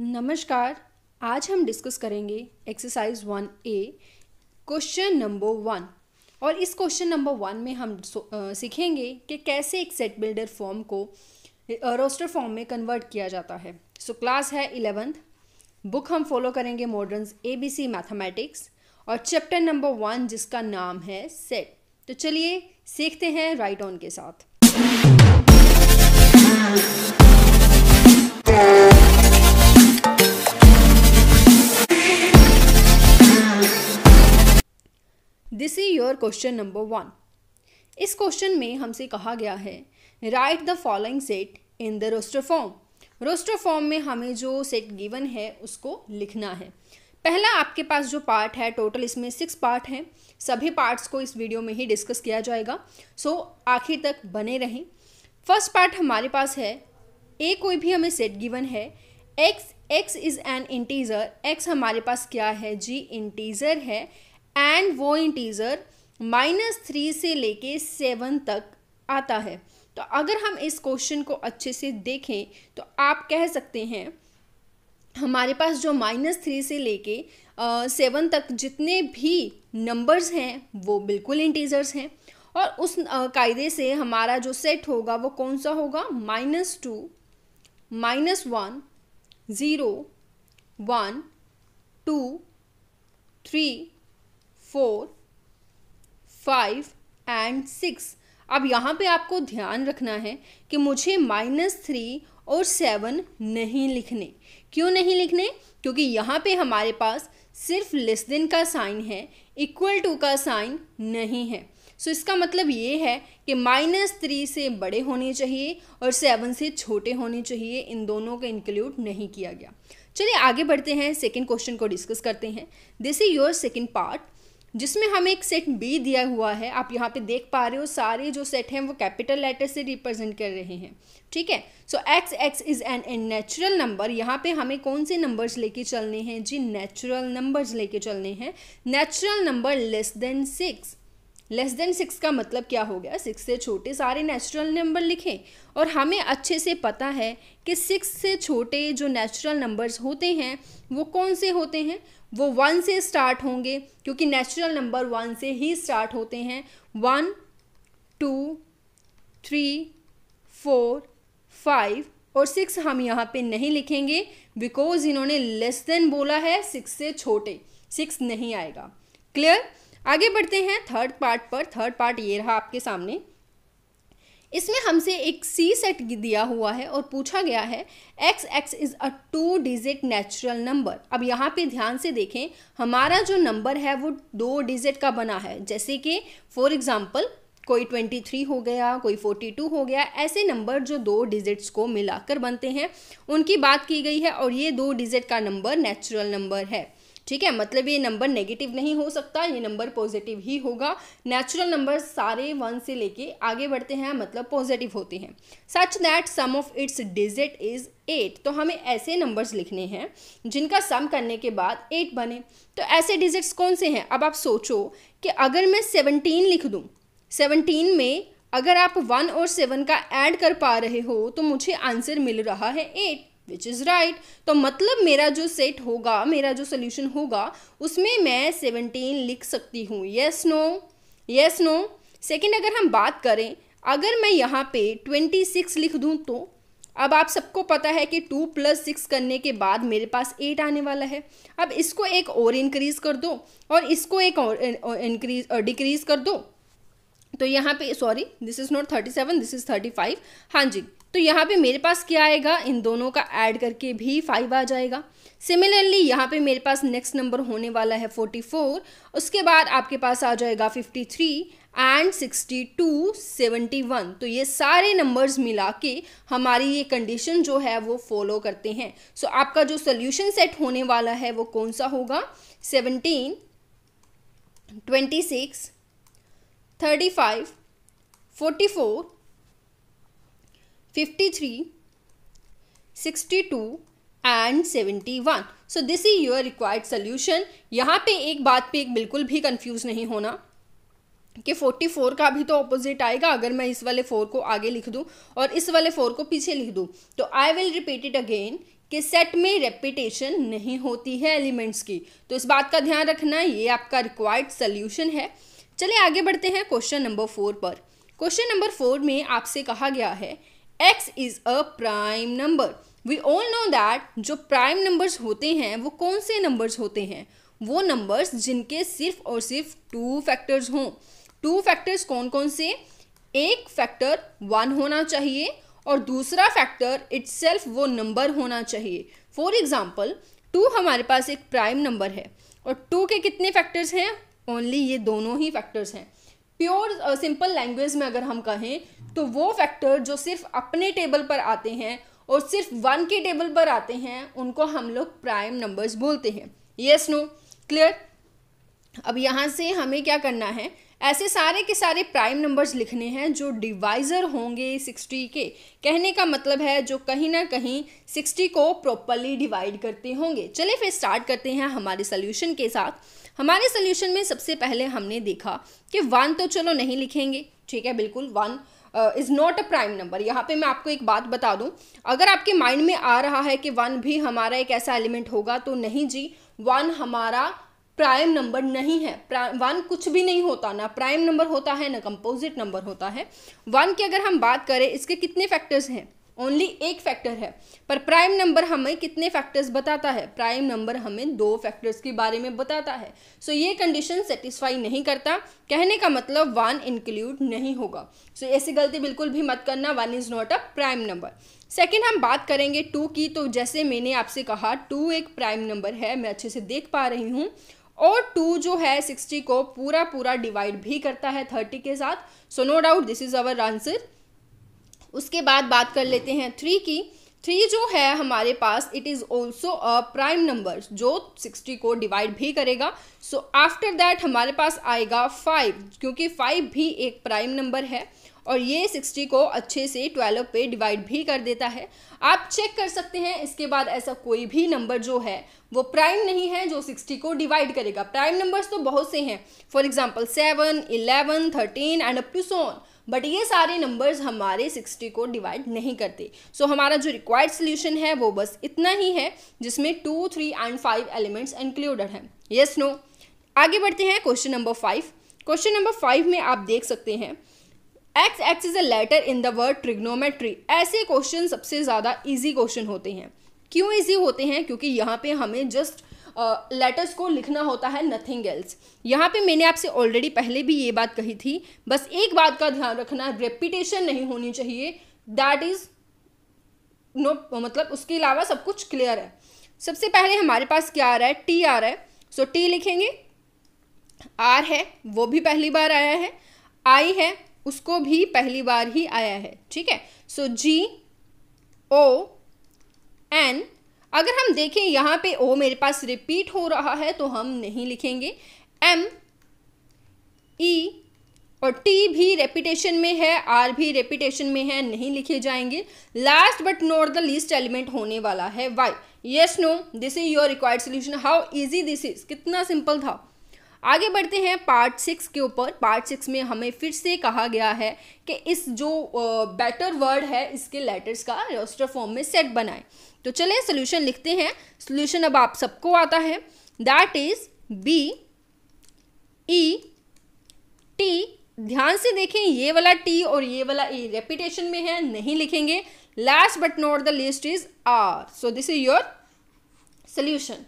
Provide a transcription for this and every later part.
नमस्कार आज हम डिस्कस करेंगे exercise one A question number one और इस क्वेश्चन नंबर वन में हम सीखेंगे कि कैसे एक सेट बिल्डर फॉर्म को रोस्टर फॉर्म में कन्वर्ट किया जाता है सो so, क्लास है इलेवेंथ बुक हम फॉलो करेंगे modern A B C mathematics और चैप्टर नंबर वन जिसका नाम है सेट तो चलिए सीखते हैं राइट ऑन के साथ this is your question number one इस क्वेश्चन में हमसे कहा गया है write the following set in the roster form roster form में हमें जो सेट गिवन है उसको लिखना है पहला आपके पास जो पार्ट है टोटल इसमें सिक्स पार्ट हैं सभी पार्ट्स को इस वीडियो में ही डिस्कस किया जाएगा सो so, आखिर तक बने रहें फर्स्ट पार्ट हमारे पास है ए कोई भी हमें सेट गिवन है x x is an integer x हमारे पास क्या है जी इंटीज़र है एंड वो इंटीज़र माइनस थ्री से लेके सेवन तक आता है तो अगर हम इस क्वेश्चन को अच्छे से देखें तो आप कह सकते हैं हमारे पास जो माइनस थ्री से लेके सेवन तक जितने भी नंबर्स हैं वो बिल्कुल इंटीजर्स हैं और उस कायदे से हमारा जो सेट होगा वो कौन सा होगा minus two minus one zero one two three four five and six अब यहाँ पे आपको ध्यान रखना है कि मुझे माइनस थ्री और सेवन नहीं लिखने क्यों नहीं लिखने क्योंकि यहाँ पे हमारे पास सिर्फ लेस देन का साइन है इक्वल टू का साइन नहीं है सो so, इसका मतलब ये है कि माइनस थ्री से बड़े होने चाहिए और सेवन से छोटे होने चाहिए इन दोनों को इंक्लूड नहीं किया गया चलिए आगे बढ़ते हैं सेकेंड क्वेश्चन को डिस्कस करते हैं this is your second part जिसमें हमें एक सेट बी दिया हुआ है आप यहाँ पे देख पा रहे हो सारे जो सेट हैं वो कैपिटल लेटर से रिप्रेजेंट कर रहे हैं ठीक है so x x is an a natural number यहाँ पे हमें कौन से नंबर्स लेके चलने हैं जी नेचुरल नंबर्स लेके चलने हैं natural number less than six less than six का मतलब क्या हो गया सिक्स से छोटे सारे नेचुरल नंबर लिखें और हमें अच्छे से पता है कि सिक्स से छोटे जो नेचुरल नंबर्स होते हैं वो कौन से होते हैं वो वन से स्टार्ट होंगे क्योंकि नेचुरल नंबर वन से ही स्टार्ट होते हैं one two three four five और सिक्स हम यहाँ पे नहीं लिखेंगे बिकॉज इन्होंने लेस देन बोला है सिक्स से छोटे सिक्स नहीं आएगा क्लियर आगे बढ़ते हैं थर्ड पार्ट पर थर्ड पार्ट ये रहा आपके सामने इसमें हमसे एक सी सेट दिया हुआ है और पूछा गया है x x is a two digit natural number अब यहाँ पे ध्यान से देखें हमारा जो नंबर है वो दो डिजिट का बना है जैसे कि फॉर एग्ज़ाम्पल कोई ट्वेंटी थ्री हो गया कोई फोर्टी टू हो गया ऐसे नंबर जो दो डिजिट्स को मिलाकर बनते हैं उनकी बात की गई है और ये दो डिजिट का नंबर नेचुरल नंबर है ठीक है मतलब ये नंबर नेगेटिव नहीं हो सकता ये नंबर पॉजिटिव ही होगा नेचुरल नंबर सारे वन से लेके आगे बढ़ते हैं मतलब पॉजिटिव होते हैं such that sum of its digit is eight तो हमें ऐसे नंबर्स लिखने हैं जिनका सम करने के बाद एट बने तो ऐसे डिजिट्स कौन से हैं अब आप सोचो कि अगर मैं सेवनटीन लिख दूँ सेवनटीन में अगर आप वन और सेवन का ऐड कर पा रहे हो तो मुझे आंसर मिल रहा है एट विच इज़ राइट तो मतलब मेरा जो सेट होगा मेरा जो सोल्यूशन होगा उसमें मैं सेवनटीन लिख सकती हूँ yes no yes no second अगर हम बात करें अगर मैं यहाँ पे ट्वेंटी सिक्स लिख दूँ तो अब आप सबको पता है कि टू प्लस सिक्स करने के बाद मेरे पास एट आने वाला है अब इसको एक और इंक्रीज़ कर दो और इसको एक और इंक्रीज डिक्रीज़ कर दो तो यहाँ पे sorry this is not thirty seven this is thirty five हाँ जी तो यहाँ पे मेरे पास क्या आएगा इन दोनों का ऐड करके भी फाइव आ जाएगा सिमिलरली यहाँ पे मेरे पास नेक्स्ट नंबर होने वाला है फोर्टी फोर उसके बाद आपके पास आ जाएगा fifty three and sixty two seventy one तो ये सारे नंबर्स मिला के हमारी ये कंडीशन जो है वो फॉलो करते हैं सो so, आपका जो सोल्यूशन सेट होने वाला है वो कौन सा होगा seventeen twenty six thirty five forty four sixty two and one so this is your required solution यहाँ पे एक बात पे एक बिल्कुल भी कंफ्यूज नहीं होना कि फोर का भी तो ऑपोजिट आएगा अगर मैं इस वाले फोर को आगे लिख दूँ और इस वाले फोर को पीछे लिख दूँ तो I will repeat it again कि सेट में रेपिटेशन नहीं होती है एलिमेंट्स की तो इस बात का ध्यान रखना ये आपका रिक्वायर्ड सोल्यूशन है चलिए आगे बढ़ते हैं क्वेश्चन नंबर फोर पर क्वेश्चन नंबर फोर में आपसे कहा गया है X is a prime number we all know that जो प्राइम नंबर्स होते हैं वो कौन से नंबर्स होते हैं वो नंबर्स जिनके सिर्फ और सिर्फ टू फैक्टर्स हों टू फैक्टर्स कौन कौन से एक फैक्टर वन होना चाहिए और दूसरा फैक्टर इट्स वो नंबर होना चाहिए फॉर एग्जाम्पल टू हमारे पास एक प्राइम नंबर है और टू के कितने फैक्टर्स हैं ओनली ये दोनों ही फैक्टर्स हैं प्योर सिंपल लैंग्वेज में अगर हम कहें तो वो फैक्टर जो सिर्फ अपने टेबल पर आते हैं और सिर्फ वन के टेबल पर आते हैं उनको हम लोग प्राइम नंबर्स बोलते हैं यस नो क्लियर अब यहाँ से हमें क्या करना है ऐसे सारे के सारे प्राइम नंबर्स लिखने हैं जो डिवाइज़र होंगे सिक्सटी के कहने का मतलब है जो कहीं ना कहीं सिक्सटी को प्रॉपरली डिवाइड करते होंगे चलिए फिर स्टार्ट करते हैं हमारे सोल्यूशन के साथ हमारे सोल्यूशन में सबसे पहले हमने देखा कि वन तो चलो नहीं लिखेंगे ठीक है बिल्कुल one is not a prime number यहाँ पे मैं आपको एक बात बता दूँ अगर आपके माइंड में आ रहा है कि वन भी हमारा एक ऐसा एलिमेंट होगा तो नहीं जी वन हमारा प्राइम नंबर नहीं है वन कुछ भी नहीं होता ना प्राइम नंबर होता है ना कंपोजिट नंबर होता है वन की अगर हम बात करें इसके कितने फैक्टर्स हैं ओनली एक फैक्टर है पर प्राइम नंबर हमें कितने फैक्टर्स बताता है प्राइम नंबर हमें दो फैक्टर्स के बारे में बताता है सो so, ये कंडीशन सेटिस्फाई नहीं करता कहने का मतलब वन इंक्लूड नहीं होगा सो so, ऐसी गलती बिल्कुल भी मत करना one is not a prime number second हम बात करेंगे टू की तो जैसे मैंने आपसे कहा टू एक प्राइम नंबर है मैं अच्छे से देख पा रही हूँ और टू जो है सिक्सटी को पूरा पूरा डिवाइड भी करता है थर्टी के साथ so no doubt this is our answer उसके बाद बात कर लेते हैं थ्री की थ्री जो है हमारे पास it is also a prime number जो सिक्सटी को डिवाइड भी करेगा सो आफ्टर दैट हमारे पास आएगा फाइव क्योंकि फाइव भी एक प्राइम नंबर है और ये सिक्सटी को अच्छे से ट्वेल्व पे डिवाइड भी कर देता है आप चेक कर सकते हैं इसके बाद ऐसा कोई भी नंबर जो है वो प्राइम नहीं है जो सिक्सटी को डिवाइड करेगा प्राइम नंबर्स तो बहुत से हैं for example seven eleven thirteen and up to so on but ये सारे नंबर्स हमारे सिक्सटी को डिवाइड नहीं करते सो so, हमारा जो रिक्वायर्ड सोल्यूशन है वो बस इतना ही है जिसमें two three and five elements included हैं येस नो आगे बढ़ते हैं question number five question number five में आप देख सकते हैं X X is a letter in the word trigonometry ऐसे क्वेश्चन सबसे ज़्यादा इजी क्वेश्चन होते हैं क्यों इजी होते हैं क्योंकि यहाँ पे हमें जस्ट लेटर्स को लिखना होता है नथिंग एल्स यहाँ पे मैंने आपसे ऑलरेडी पहले भी ये बात कही थी बस एक बात का ध्यान रखना रेपिटेशन नहीं होनी चाहिए दैट इज़ नो मतलब उसके अलावा सब कुछ क्लियर है सबसे पहले हमारे पास क्या आ रहा है टी आ रहा है सो so, टी लिखेंगे आर है वो भी पहली बार आया है आई है उसको भी पहली बार ही आया है ठीक है सो जी ओ एन अगर हम देखें यहाँ पे ओ मेरे पास रिपीट हो रहा है तो हम नहीं लिखेंगे एम ई e, और टी भी रेपिटेशन में है आर भी रेपिटेशन में है नहीं लिखे जाएंगे last but not the least element होने वाला है Y yes no this is your required solution how easy this is कितना सिंपल था आगे बढ़ते हैं पार्ट सिक्स के ऊपर पार्ट सिक्स में हमें फिर से कहा गया है कि इस जो बेटर वर्ड है इसके लेटर्स का रोस्टर फॉर्म में सेट बनाएं तो चलें सोल्यूशन लिखते हैं सोल्यूशन अब आप सबको आता है that is B E T ध्यान से देखें ये वाला टी और ये वाला ई e रेपिटेशन में है नहीं लिखेंगे last but not the least is R so this is your solution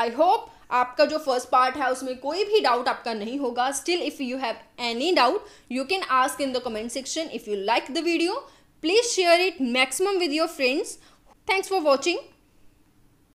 I hope आपका जो फर्स्ट पार्ट है उसमें कोई भी डाउट आपका नहीं होगा still if you have any doubt you can ask in the comment section if you like the video please share it maximum with your friends thanks for watching